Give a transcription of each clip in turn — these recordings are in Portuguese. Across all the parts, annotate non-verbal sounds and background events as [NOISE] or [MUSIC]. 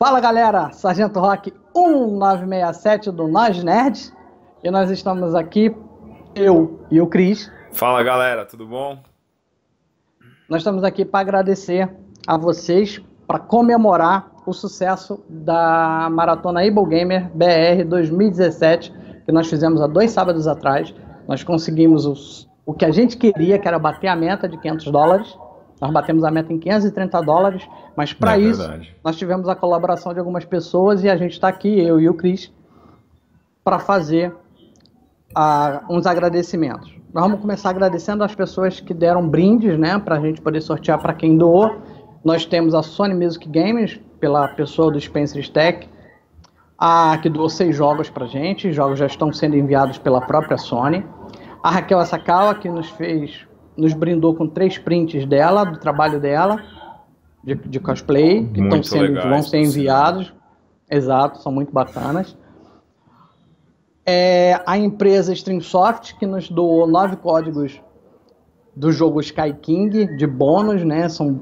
Fala galera, Sargento Rock 1967 do Nós Nerds e nós estamos aqui, eu e o Cris. Fala galera, tudo bom? Nós estamos aqui para agradecer a vocês, para comemorar o sucesso da Maratona Able Gamer BR 2017 que nós fizemos há dois sábados atrás. Nós conseguimos os, o que a gente queria, que era bater a meta de 500 dólares. Nós batemos a meta em 530 dólares, mas para é isso verdade. nós tivemos a colaboração de algumas pessoas e a gente está aqui, eu e o Cris, para fazer uh, uns agradecimentos. Nós vamos começar agradecendo as pessoas que deram brindes, né, para a gente poder sortear para quem doou. Nós temos a Sony Music Games, pela pessoa do Spencer Tech, a, que doou seis jogos para gente. Os jogos já estão sendo enviados pela própria Sony. A Raquel Asakawa, que nos fez nos brindou com três prints dela, do trabalho dela, de, de cosplay, que estão sendo, vão ser enviados. Sim. Exato, são muito bacanas. É, a empresa Streamsoft, que nos doou nove códigos do jogo Sky King, de bônus, né? São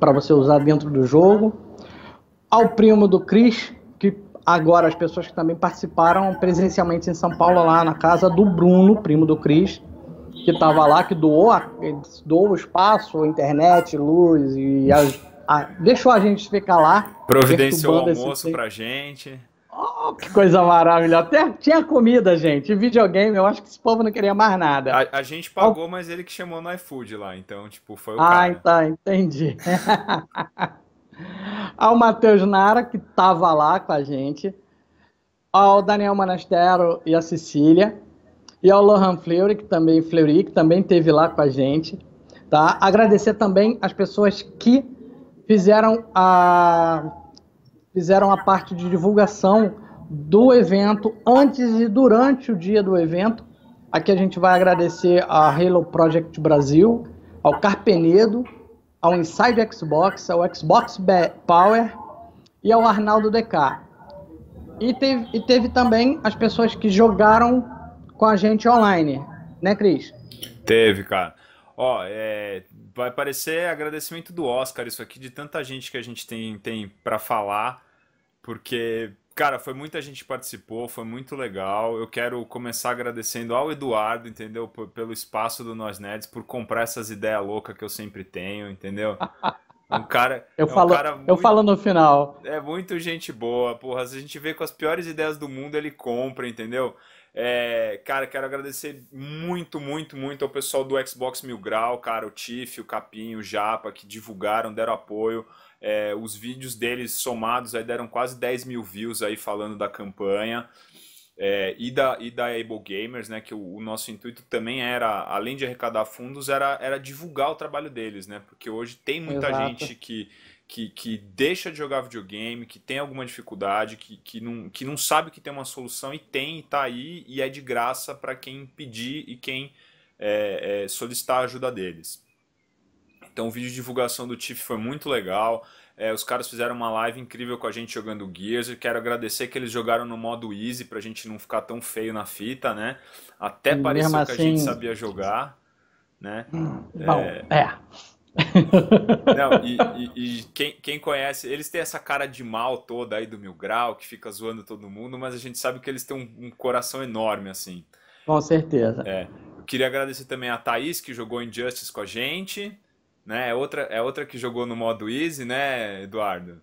para você usar dentro do jogo. Ao primo do Chris, que agora as pessoas que também participaram presencialmente em São Paulo, lá na casa do Bruno, primo do Chris, que estava lá, que doou, a, doou espaço, internet, luz e a, a, deixou a gente ficar lá. Providenciou o almoço pra gente. Oh, que coisa maravilhosa. Até tinha comida, gente. videogame, eu acho que esse povo não queria mais nada. A, a gente pagou, oh. mas ele que chamou no iFood lá. Então, tipo, foi o ah, cara. Ah, tá, entendi. [LAUGHS] ao Matheus Nara, que estava lá com a gente. Ao Daniel Monastero e a Cecília e ao Lohan Fleury, que também, Fleury, que também teve lá com a gente. Tá? Agradecer também as pessoas que fizeram a, fizeram a parte de divulgação do evento antes e durante o dia do evento. Aqui a gente vai agradecer a Halo Project Brasil, ao Carpenedo, ao Inside Xbox, ao Xbox Power e ao Arnaldo DK. E teve, e teve também as pessoas que jogaram com a gente online, né, Cris? Teve, cara. Ó, é, vai parecer agradecimento do Oscar isso aqui, de tanta gente que a gente tem, tem para falar, porque, cara, foi muita gente que participou, foi muito legal. Eu quero começar agradecendo ao Eduardo, entendeu? P pelo espaço do Nós Nerds, por comprar essas ideias loucas que eu sempre tenho, entendeu? Um cara. [LAUGHS] eu, é um falo, cara muito, eu falo no final. É muito gente boa, porra. Se a gente vê com as piores ideias do mundo, ele compra, entendeu? É, cara, quero agradecer muito, muito, muito ao pessoal do Xbox Mil Grau, cara, o Tiff, o Capinho, o Japa, que divulgaram, deram apoio. É, os vídeos deles somados aí deram quase 10 mil views aí falando da campanha é, e, da, e da Able Gamers, né, que o, o, nosso intuito também era, além de arrecadar fundos, era, era divulgar o trabalho deles, né? Porque hoje tem muita Exato. gente que, que, que, deixa de jogar videogame, que tem alguma dificuldade, que, que, não, que não sabe que tem uma solução e tem, e tá aí, e é de graça para quem pedir e quem é, é, solicitar a ajuda deles. Então o vídeo de divulgação do TIFF foi muito legal. É, os caras fizeram uma live incrível com a gente jogando Gears. Eu quero agradecer que eles jogaram no modo easy pra gente não ficar tão feio na fita, né? Até Mesmo pareceu assim... que a assim- gente sabia jogar, né? Hum, é. Bom, é. é. [LAUGHS] Não, e, e, e quem, quem, conhece, eles têm essa cara de mal toda aí do Mil Grau, que fica zoando todo mundo, mas a gente sabe que eles têm um, um coração enorme, assim. Com certeza. É. Eu queria agradecer também a Thaís, que jogou Injustice com a gente né? É outra, é outra que jogou no modo easy, né, Eduardo?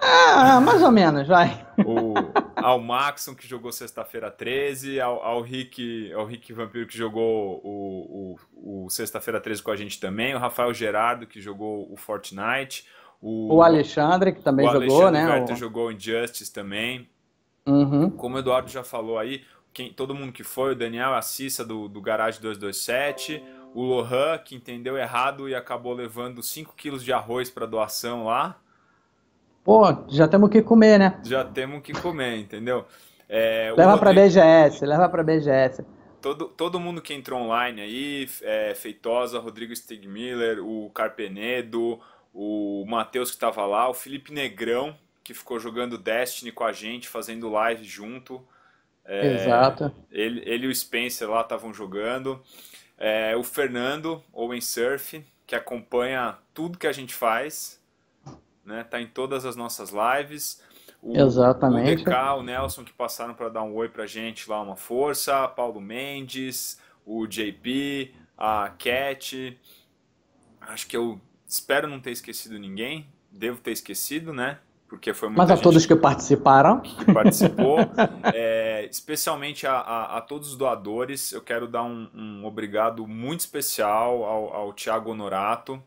Ah, mais ou menos, vai. [LAUGHS] O, ao Maxon que jogou sexta-feira 13, ao, ao, Rick, ao Rick Vampiro que jogou o, o, o sexta-feira 13 com a gente também, o Rafael Gerardo que jogou o Fortnite, o, o Alexandre que também jogou, Alexandre né? Verta o jogou Injustice também. Uhum. Como o Eduardo já falou aí, quem, todo mundo que foi, o Daniel, a Cissa do, do Garage 227, o Lohan, que entendeu errado e acabou levando 5 quilos de arroz para doação lá. Pô, já temos que comer, né? Já temos que comer, entendeu? É, leva para Rodrigo... BGS, leva para BGS. Todo, todo mundo que entrou online aí, é, Feitosa, Rodrigo Stigmiller, o Carpenedo, o Matheus que estava lá, o Felipe Negrão, que ficou jogando Destiny com a gente, fazendo live junto. É, Exato. Ele, ele e o Spencer lá estavam jogando é, o Fernando, Owen Surf, que acompanha tudo que a gente faz, né? Tá em todas as nossas lives. O, Exatamente. O DK, o Nelson, que passaram para dar um oi pra gente lá, uma força. Paulo Mendes, o JP, a Cat. Acho que eu espero não ter esquecido ninguém. Devo ter esquecido, né? porque foi Mas a todos que, participaram. Que participou. [LAUGHS] é, especialmente a, a, a, todos os doadores, eu quero dar um, um obrigado muito especial ao, ao Tiago Honorato.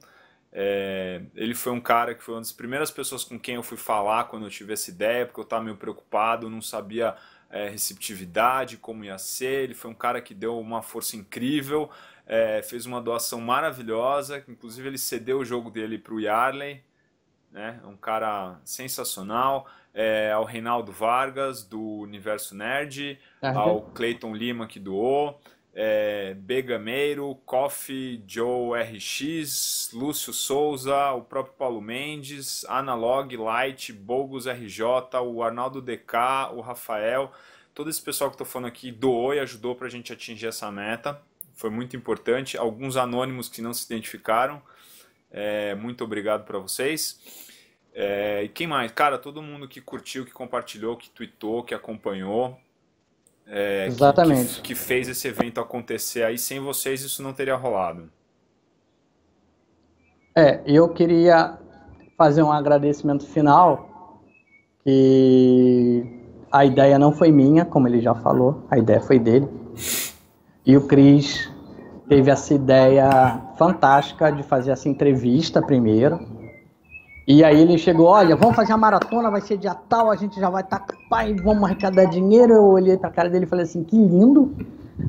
É, ele foi um cara que foi uma das primeiras pessoas com quem eu fui falar quando eu tive essa ideia, porque eu estava meio preocupado, não sabia é, receptividade, como ia ser. Ele foi um cara que deu uma força incrível, é, fez uma doação maravilhosa, inclusive ele cedeu o jogo dele para o Yarley né? um cara sensacional, é, ao Reinaldo Vargas, do Universo Nerd, ao Cleiton Lima, que doou, é, eh, B. Gameiro, Coffee, Joe RX, Lúcio Souza, o próprio Paulo Mendes, Analog, Light, Bogus RJ, o Arnaldo DK, o Rafael, todo esse pessoal que estou falando aqui doou e ajudou para a gente atingir essa meta. Foi muito importante. Alguns anônimos que não se identificaram. É, muito obrigado para vocês. É, e quem mais? Cara, todo mundo que curtiu, que compartilhou, que tweetou, que acompanhou. É, Exatamente. Que, que, fez esse evento acontecer aí. Sem vocês, isso não teria rolado. É, eu queria fazer um agradecimento final. Que a ideia não foi minha, como ele já falou, a ideia foi dele. E o Cris teve essa ideia fantástica de fazer essa entrevista primeiro e aí ele chegou, olha, vamos fazer a maratona, vai ser dia tal, a gente já vai estar tá, pai, vamos arrecadar dinheiro. Eu olhei pra cara dele e falei assim, que lindo,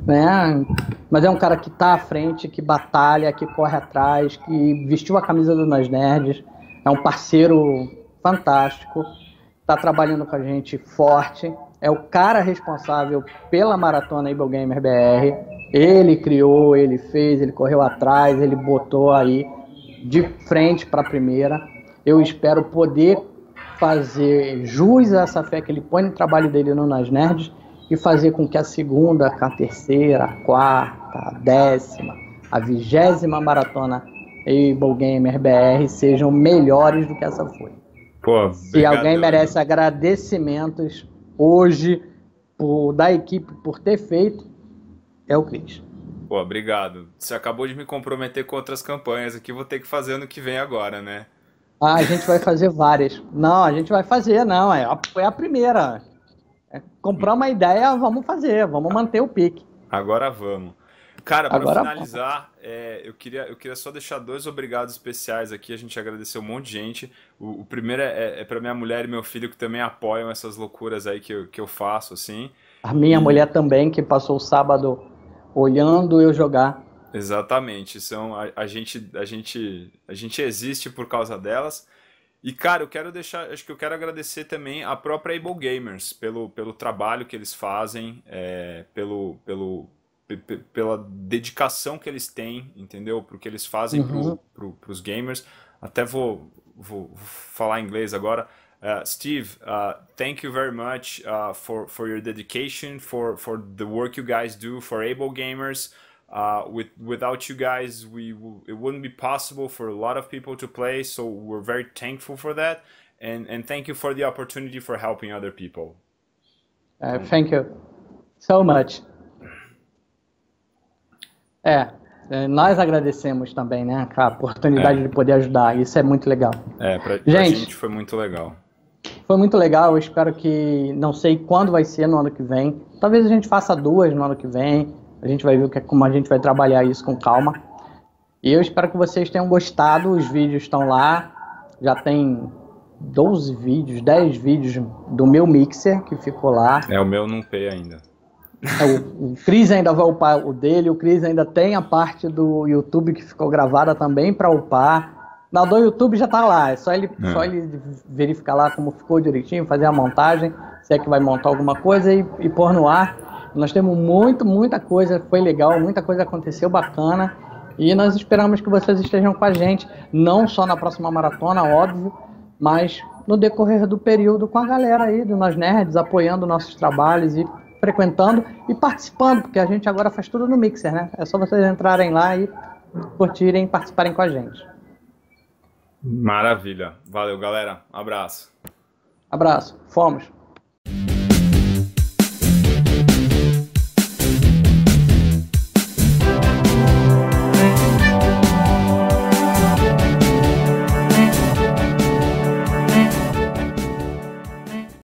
né? Mas é um cara que tá à frente, que batalha, que corre atrás, que vestiu a camisa do Nas Nerds, é um parceiro fantástico, tá trabalhando com a gente forte, é o cara responsável pela maratona Able Gamer BR. Ele criou, ele fez, ele correu atrás, ele botou aí de frente para a primeira. Eu espero poder fazer jus a essa fé que ele põe no trabalho dele no Nas Nerds e fazer com que a segunda, a terceira, a quarta, a décima, a vigésima maratona Able Gamer BR sejam melhores do que essa foi. Pô, Se alguém merece agradecimentos hoje por, da equipe por ter feito, é o Cris. Pô, obrigado. Você acabou de me comprometer com outras campanhas aqui, vou ter que fazer ano que vem agora, né? Ah, a gente vai fazer várias. Não, a gente vai fazer, não. É a, a primeira. É comprar uma ideia, vamos fazer, vamos manter o pique. Agora vamos. Cara, para finalizar, é, eu, queria, eu queria só deixar dois obrigados especiais aqui. A gente agradeceu um monte de gente. O, o primeiro é, é, é para minha mulher e meu filho, que também apoiam essas loucuras aí que eu, que eu faço, assim. A minha e... mulher também, que passou o sábado olhando eu jogar. Exatamente, são a, a, gente a gente a gente existe por causa delas. E cara, eu quero deixar, acho que eu quero agradecer também a própria Able Gamers pelo, pelo trabalho que eles fazem, é, pelo, pelo pela dedicação que eles têm, entendeu? Porque que eles fazem uhum. pro, pro, gamers. Até vou, vou, vou falar em inglês agora. Uh, Steve, uh, thank you very much uh, for, for your dedication, for, for the work you guys do for Able Gamers. Uh, with without you guys, we it wouldn't be possible for a lot of people to play. So we're very thankful for that, and and thank you for the opportunity for helping other people. Uh, thank you so much. É, é nós agradecemos também, né, a oportunidade é. de poder ajudar. Isso é muito legal. É, pra, gente, pra gente foi muito legal. Foi muito legal. Eu espero que não sei quando vai ser no ano que vem. Talvez a gente faça duas no ano que vem a gente vai ver é, como a gente vai trabalhar isso com calma. E eu espero que vocês tenham gostado. Os vídeos estão lá. Já tem 12 vídeos, 10 vídeos do meu mixer que ficou lá. É, o meu não tem ainda. É, o, o Cris ainda vai upar o dele, o Cris ainda tem a parte do YouTube que ficou gravada também para upar. Na do YouTube já tá lá, é só ele, é. só ele verificar lá como ficou direitinho, fazer a montagem, se é que vai montar alguma coisa e, e pôr no ar. Nós temos muito, muita coisa, foi legal, muita coisa aconteceu bacana. E nós esperamos que vocês estejam com a gente, não só na próxima maratona, óbvio, mas no decorrer do período com a galera aí do Nós Nerds, apoiando nossos trabalhos e frequentando e participando, porque a gente agora faz tudo no Mixer, né? É só vocês entrarem lá e curtirem, participarem com a gente. Maravilha. Valeu, galera. Abraço. Abraço. Fomos.